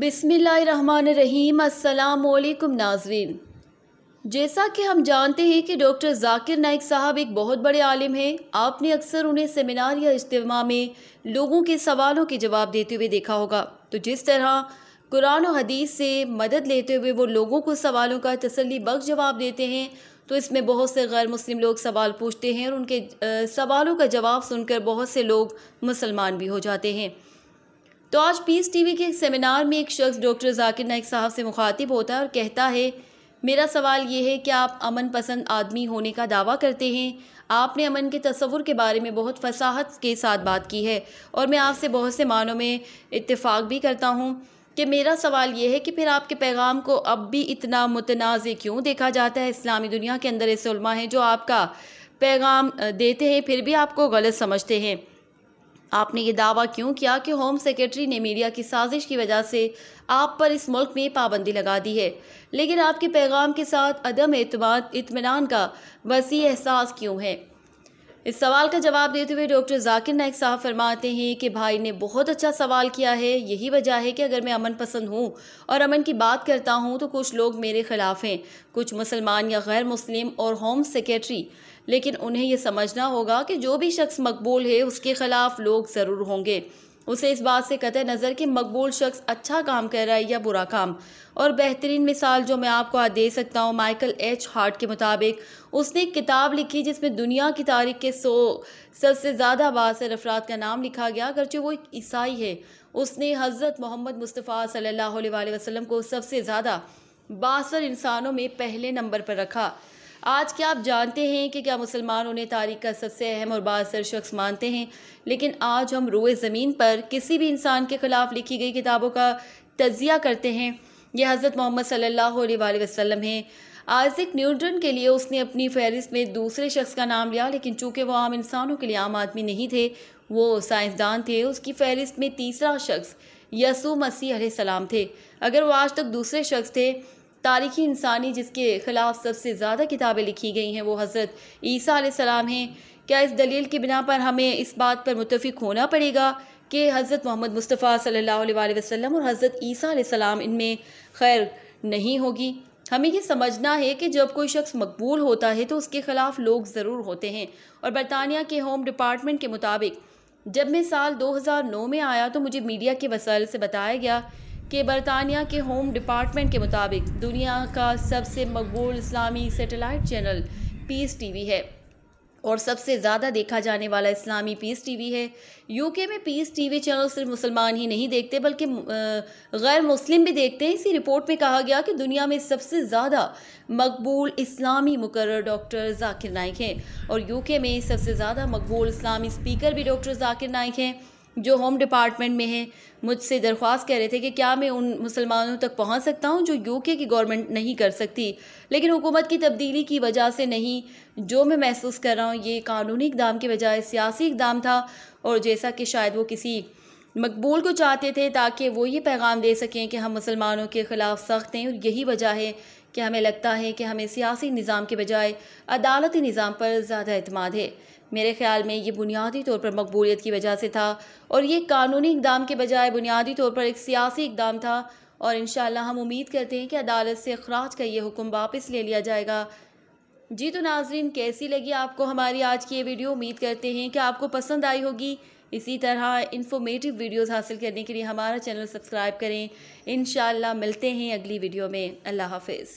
बिसमीम अल्लाम नाजरीन जैसा कि हम जानते हैं कि डॉक्टर जाकिर नाइक साहब एक बहुत बड़े आलिम हैं आपने अक्सर उन्हें सेमिनार या इज्तम में लोगों के सवालों के जवाब देते हुए देखा होगा तो जिस तरह कुरान और हदीस से मदद लेते हुए वो लोगों को सवालों का तसली बख्श जवाब देते हैं तो इसमें बहुत से गैर मुस्लिम लोग सवाल पूछते हैं और उनके सवालों का जवाब सुनकर बहुत से लोग मुसलमान भी हो जाते हैं तो आज पीस टीवी के सेमिनार में एक शख्स डॉक्टर जाकिर नायक साहब से मुखातिब होता है और कहता है मेरा सवाल ये है कि आप अमन पसंद आदमी होने का दावा करते हैं आपने अमन के तस्वुर के बारे में बहुत फसाहत के साथ बात की है और मैं आपसे बहुत से मानों में इतफाक़ भी करता हूँ कि मेरा सवाल ये है कि फिर आपके पैगाम को अब भी इतना मुतनाज़ क्यों देखा जाता है इस्लामी दुनिया के अंदर ऐसे हैं जो आपका पैगाम देते हैं फिर भी आपको गलत समझते हैं आपने ये दावा क्यों किया कि होम सेक्रेटरी ने मीडिया की साजिश की वजह से आप पर इस मुल्क में पाबंदी लगा दी है लेकिन आपके पैगाम के साथ अदम अतमाद इतमान का वसी एहसास क्यों है इस सवाल का जवाब देते हुए डॉक्टर जाकिर नायक साहब फरमाते हैं कि भाई ने बहुत अच्छा सवाल किया है यही वजह है कि अगर मैं अमन पसंद हूँ और अमन की बात करता हूँ तो कुछ लोग मेरे ख़िलाफ़ हैं कुछ मुसलमान या गैर मुस्लिम और होम सेक्रेटरी लेकिन उन्हें यह समझना होगा कि जो भी शख्स मकबूल है उसके ख़िलाफ़ लोग ज़रूर होंगे उसे इस बात से कतः नज़र कि मकबूल शख्स अच्छा काम कर रहा है या बुरा काम और बेहतरीन मिसाल जो मैं आपको आज दे सकता हूँ माइकल एच हार्ट के मुताबिक उसने एक किताब लिखी जिसमें दुनिया की तारीख के सौ सबसे ज़्यादा बासर अफराद का नाम लिखा गया अगरचे वो एक ईसाई है उसने हज़रत मोहम्मद मुस्तफ़ा सल्ला वसलम को सबसे ज़्यादा बासर इंसानों में पहले नंबर पर रखा आज क्या आप जानते हैं कि क्या मुसलमान उन्हें तारीख का सबसे अहम और बासर शख्स मानते हैं लेकिन आज हम रोए ज़मीन पर किसी भी इंसान के ख़िलाफ़ लिखी गई किताबों का तजिया करते हैं यह हज़रत मोहम्मद सल्ला वसम हैं आजिक न्यूटन के लिए उसने अपनी फहरिस्त में दूसरे शख्स का नाम लिया लेकिन चूंकि वो आम इंसानों के लिए आम आदमी नहीं थे वो साइंसदान थे उसकी फहरिस्त में तीसरा शख्स यसू मसीह सलाम थे अगर वो आज तक दूसरे शख्स थे तारीख़ी इंसानी जिसके ख़िलाफ़ सबसे ज़्यादा किताबें लिखी गई हैं वो हज़रत ईसा हैं क्या इस दलील की बिना पर हमें इस बात पर मुतफ़ होना पड़ेगा कि हज़रत मोहम्मद मुस्तफ़ा सल्ला वसम और हज़रत ईसा सलाम इनमें खैर नहीं होगी हमें ये समझना है कि जब कोई शख्स मकबूल होता है तो उसके ख़िलाफ़ लोग ज़रूर होते हैं और बरतानिया के होम डिपार्टमेंट के मुताबिक जब मैं साल 2009 में आया तो मुझे मीडिया के वसाइल से बताया गया कि बरतानिया के होम डिपार्टमेंट के मुताबिक दुनिया का सबसे मकबूल इस्लामी सेटेलाइट चैनल पीस टीवी है और सबसे ज़्यादा देखा जाने वाला इस्लामी पीस टीवी है यूके में पीस टीवी चैनल सिर्फ मुसलमान ही नहीं देखते बल्कि गैर मुस्लिम भी देखते हैं इसी रिपोर्ट में कहा गया कि दुनिया में सबसे ज़्यादा मकबूल इस्लामी मुकर डॉक्टर जाकिर नाइक हैं और यूके में सबसे ज़्यादा मकबूल इस्लामी स्पीकर भी डॉक्टर जाकिर नाइक हैं जो होम डिपार्टमेंट में हैं मुझसे दरख्वास्त कह रहे थे कि क्या मैं उन मुसलमानों तक पहुंच सकता हूं जो यूके की गवर्नमेंट नहीं कर सकती लेकिन हुकूमत की तब्दीली की वजह से नहीं जो मैं महसूस कर रहा हूं ये कानूनी इकदाम के बजाय सियासी इकदाम था और जैसा कि शायद वो किसी मकबूल को चाहते थे ताकि वो ये पैगाम दे सकें कि हम मुसलमानों के ख़िलाफ़ सख्त हैं और यही वजह है कि हमें लगता है कि हमें सियासी निज़ाम के बजाय अदालती निज़ाम पर ज़्यादा अतमाद है मेरे ख्याल में ये बुनियादी तौर पर मकबूलीत की वजह से था और ये कानूनी इकदाम के बजाय बुनियादी तौर पर एक सियासी इकदाम था और इन हम उम्मीद करते हैं कि अदालत से अखराज का ये हुक्म वापस ले लिया जाएगा जी तो नाजरीन कैसी लगी आपको हमारी आज की ये वीडियो उम्मीद करते हैं कि आपको पसंद आई होगी इसी तरह इन्फॉर्मेटिव वीडियोस हासिल करने के लिए हमारा चैनल सब्सक्राइब करें इन मिलते हैं अगली वीडियो में अल्लाह हाफिज़